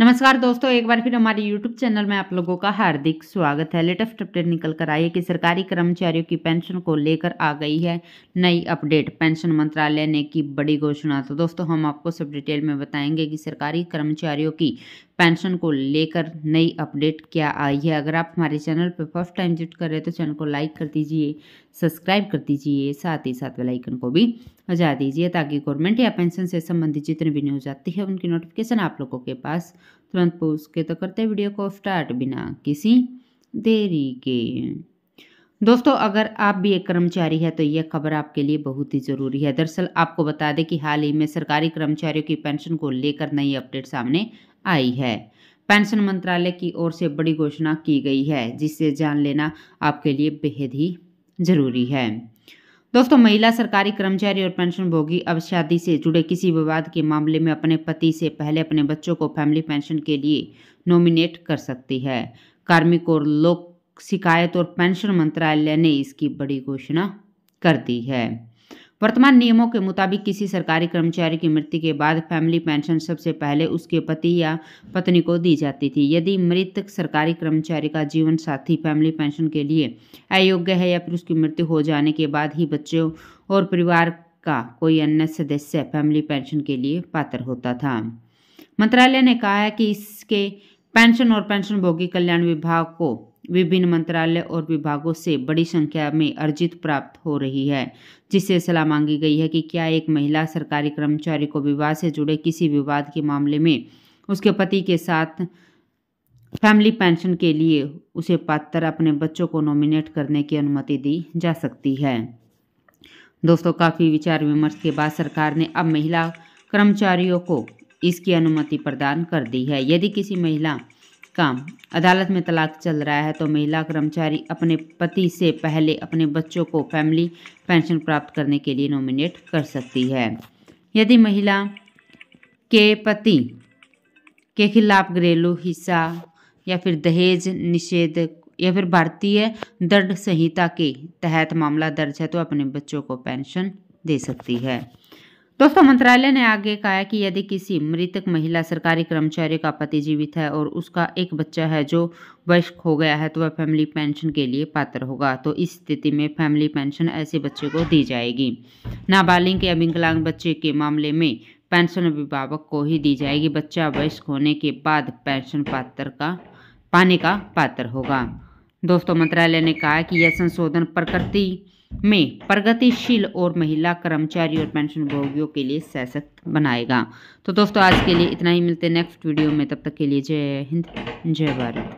नमस्कार दोस्तों एक बार फिर हमारे यूट्यूब चैनल में आप लोगों का हार्दिक स्वागत है लेटेस्ट अपडेट निकल कर आई है कि सरकारी कर्मचारियों की पेंशन को लेकर आ गई है नई अपडेट पेंशन मंत्रालय ने की बड़ी घोषणा तो दोस्तों हम आपको सब डिटेल में बताएंगे कि सरकारी कर्मचारियों की पेंशन को लेकर नई अपडेट क्या आई है अगर आप हमारे चैनल पर फर्स्ट टाइम विजिट कर रहे हैं तो चैनल को लाइक कर दीजिए सब्सक्राइब कर दीजिए साथ ही साथ आइकन को भी हजा दीजिए ताकि गवर्नमेंट या पेंशन से संबंधित जितने भी न्यूज आती है उनकी नोटिफिकेशन आप लोगों के पास तुरंत पहुँच के तो करते वीडियो को स्टार्ट बिना किसी देरी के दोस्तों अगर आप भी एक कर्मचारी है तो यह खबर आपके लिए बहुत ही ज़रूरी है दरअसल आपको बता दें कि हाल ही में सरकारी कर्मचारियों की पेंशन को लेकर नई अपडेट सामने आई है पेंशन मंत्रालय की ओर से बड़ी घोषणा की गई है जिसे जान लेना आपके लिए बेहद ही जरूरी है दोस्तों महिला सरकारी कर्मचारी और पेंशन भोगी अब शादी से जुड़े किसी विवाद के मामले में अपने पति से पहले अपने बच्चों को फैमिली पेंशन के लिए नॉमिनेट कर सकती है कार्मिक और लोक शिकायत और पेंशन मंत्रालय ने इसकी बड़ी घोषणा कर दी है वर्तमान नियमों के मुताबिक किसी सरकारी कर्मचारी की मृत्यु के बाद फैमिली पेंशन सबसे पहले उसके पति या पत्नी को दी जाती थी यदि मृतक सरकारी कर्मचारी का जीवन साथी फैमिली पेंशन के लिए अयोग्य है या फिर उसकी मृत्यु हो जाने के बाद ही बच्चों और परिवार का कोई अन्य सदस्य फैमिली पेंशन के लिए पात्र होता था मंत्रालय ने कहा है कि इसके पेंशन और पेंशन भोगी कल्याण विभाग को विभिन्न मंत्रालय और विभागों से बड़ी संख्या में अर्जित प्राप्त हो रही है जिससे सलाह मांगी गई है कि क्या एक महिला सरकारी कर्मचारी को विवाह से जुड़े किसी विवाद के मामले में उसके पति के साथ फैमिली पेंशन के लिए उसे पात्र अपने बच्चों को नॉमिनेट करने की अनुमति दी जा सकती है दोस्तों काफ़ी विचार विमर्श के बाद सरकार ने अब महिला कर्मचारियों को इसकी अनुमति प्रदान कर दी है यदि किसी महिला काम अदालत में तलाक चल रहा है तो महिला कर्मचारी अपने पति से पहले अपने बच्चों को फैमिली पेंशन प्राप्त करने के लिए नॉमिनेट कर सकती है यदि महिला के पति के खिलाफ घरेलू हिस्सा या फिर दहेज निषेध या फिर भारतीय दंड संहिता के तहत मामला दर्ज है तो अपने बच्चों को पेंशन दे सकती है दोस्तों मंत्रालय ने आगे कहा कि यदि किसी मृतक महिला सरकारी कर्मचारी का पति जीवित है और उसका एक बच्चा है जो वयस्क हो गया है तो वह फैमिली पेंशन के लिए पात्र होगा तो इस स्थिति में फैमिली पेंशन ऐसे बच्चे को दी जाएगी नाबालिग के विकलांग बच्चे के मामले में पेंशन अभिभावक को ही दी जाएगी बच्चा वयस्क होने के बाद पेंशन पात्र का पाने का पात्र होगा दोस्तों मंत्रालय ने कहा कि यह संशोधन प्रकृति में प्रगतिशील और महिला कर्मचारी और पेंशन भोगियों के लिए सशक्त बनाएगा तो दोस्तों आज के लिए इतना ही मिलते हैं नेक्स्ट वीडियो में तब तक के लिए जय हिंद जय भारत